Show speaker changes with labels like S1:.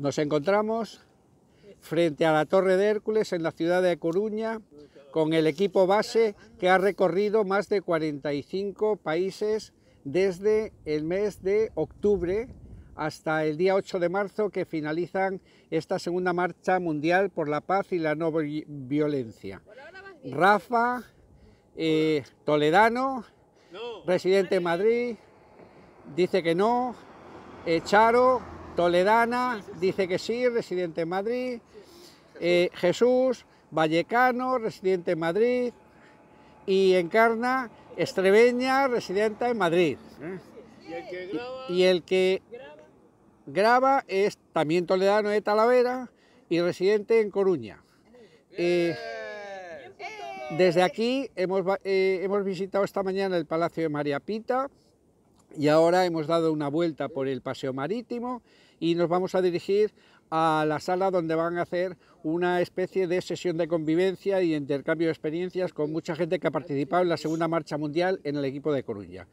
S1: Nos encontramos frente a la Torre de Hércules en la ciudad de Coruña con el equipo base que ha recorrido más de 45 países desde el mes de octubre hasta el día 8 de marzo que finalizan esta segunda marcha mundial por la paz y la no violencia. Rafa, eh, Toledano, residente de Madrid, dice que no, Echaro. Eh, Toledana dice que sí, residente en Madrid. Eh, Jesús Vallecano, residente en Madrid. Y Encarna Estrebeña, residente en Madrid. Y el que graba es también toledano de Talavera y residente en Coruña. Eh, desde aquí hemos, eh, hemos visitado esta mañana el Palacio de María Pita. Y ahora hemos dado una vuelta por el paseo marítimo y nos vamos a dirigir a la sala donde van a hacer una especie de sesión de convivencia y intercambio de experiencias con mucha gente que ha participado en la Segunda Marcha Mundial en el equipo de Coruña.